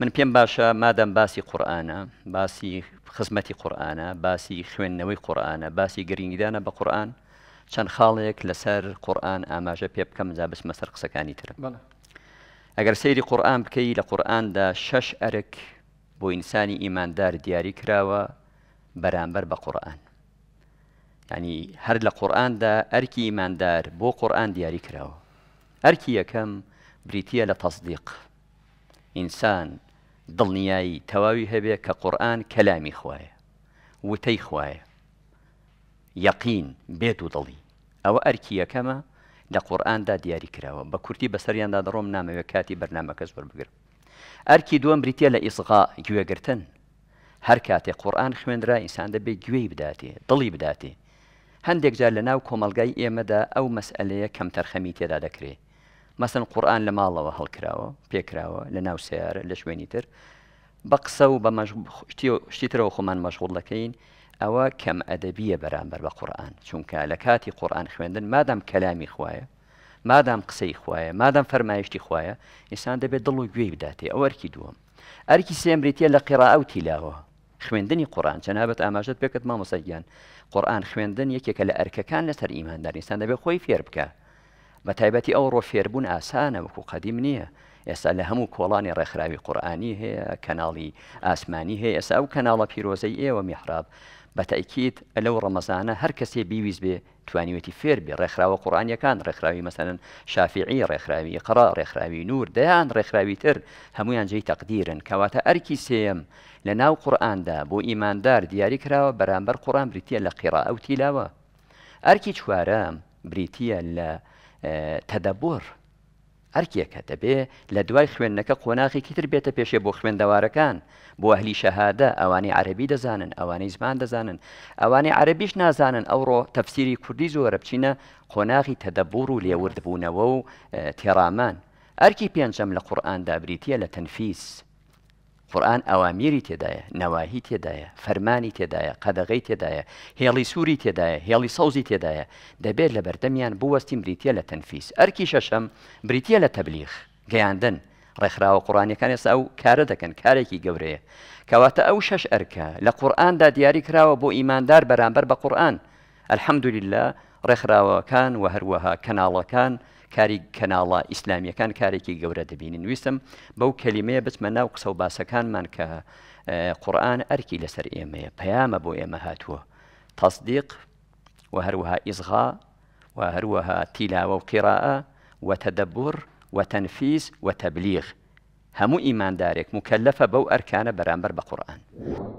من پێم باشە مادەم باسی قورآانە باسی خزمەتی قورآانە باسی خوێندنەوەی قورآانە باسی گرنگدانە بە قورآن چەند خاڵێک لەسەر قورآن ئاماژە پێ بکەم جا بسمە سەر قسەکانی تر ئەگەر سەیری قورآن بکەی لە قورآاندا شش ئەرک بۆ ئینسانی ئیماندار دیاری کراوە بەرامبەر بە قورآن ینی هەر لە قورآاندا ئەرکی ئیماندار بۆ قورآن دیاری کراوە ئەرکی یەکەم بریتە لە تەصدیق ئینسان دڵنیایی تەواوی هەبێ کە قورآن کەلامی خوایە وتەی خوایە یەقین بێت و دڵی ئەوە ئەرکی یەکەمە لە قورآاندا دیاری کراوە بە کورتی بەسەریاندا دەڕۆم نامەوێت کاتی بەرنمەکەس وەربگرم ئەرکی دووەم بریتە لە ئیسغا گوێگرتن هەر کاتێک قورآن خوێنرا ئینسان دەبێت گوێی بداتێ دڵی بداتێ هەندێک جار لە ناو کۆمەلگای ئێمەدا ئەو مەسئلەیە کەم تەرخەمی تێدا دەکرێت مەسن قورآن لە ماڵەوە هەڵکراوە پێکراوە لە ناو سیارە لە شوێنی تر بە قسە و بە شتیترەوە خۆمان مەشغول دەکەین ئەوە کەم ئەدەبیە بەرامبەر بە قورآن چونکە لە کاتی قورآن خوێندن مادام کەلامی خوایە مادام قسەی خوایە مادام فەرمایشتی خوایە ئینسان دەبێت دڵ و گوێ بداتێ ئەوەرکی دووەم ئەرکی سێمریتە لە قێرا و تیلاوە خوێندنی قورآن چەنابەت ئاماژەت پێکت مامۆسەگیان قورآن خوێندن یەکێکە لە ئەرکەکان لەسەر ئیماندار ئینسان دەبێت خۆی فێر بکە بە تایبەتی ئەو ڕۆفێربوون ئاسانە وەکو قەدیم نییە ئێستا لە هەموو کۆڵانی ڕێکخراوی قورآانی هەیە کەناڵی ئاسمانی هەیە ئێستا ئەو کەناڵە پیرۆزەی ئێوە میحراب بە تەیکیت لەو ڕەمەزانە هەر کەسێ بیویست بێ توانیوەتی فێربێ ڕێکخراوە قڕانیەکان ڕێکخراوی مەسەن شافعی ڕێکخراوی قڕ ڕێکخراوی نور دەیان ڕێکخراوی تر هەمویان جێی تەقدیرن کەواتە ئەرکی سێم لە ناو قورآاندا بۆ ئیماندار دیاری کراوە بەرامبەر قڕان بریتە لە قیرا ئەو تیلاوە ئەرکی چوارەم بریتە لە تەدەبور ئەرکێکە دەبێ لە دوای خوێندنەکە قۆناغی کتر بێتە پێشێ بۆ خوێندەوارەکان بۆ هەلی شەهادە ئەوانەی عربی دەزانن ئەوانەی زمان دەزانن ئەوانەی عربیش نازانن ئەوڕۆ تەفسیری کوردی زۆرە بچینە قۆناغی تەدەبور و لێوردبوونەوە و تێڕامان ئەرکی پێنجەم لە قورآان دابریتە لە تەنفیس قورآن ئەوامیری تێدایە نەواهی تێدایە فەرمانی تێدایە قەدەغی تێدایە هێڵی سووری تێدایە هێڵی سەوزی تێدایە دەبێت لە بەردەمیان بوەستیم بریتە لە تەنفیس ئەرکی شەشەم بریتە لە تەبلیغ گەیاندن ڕێکخراوە قڕانیەکان ئێستا ئەو کارە دەکەن کارێکی گەورەیە کەواتە ئەو شەش ئەرکە لە قورآاندا دیاری کراوە بۆ ئیماندار بەرامبەر بە قورآن ئەلحەمدوللا ڕێکخراوەکان و كان کەناڵەکان کاری کەناڵە ئیسلامیەکان کارێکی گەورە دەبینن نوویستم بەو کەلیمەیە بچمە ناو قسە و باسەکانمان کە كان من لەسەر آه، قرآن أركي لسر ئێمە بيام بو و هاتوا تصديق وهروها إصغاء وهروها تلاوة وقراءة وتدبر وتنفيذ وتبليغ هەموو إيمان دارك مكلفة بو أركان برامبر بقرآن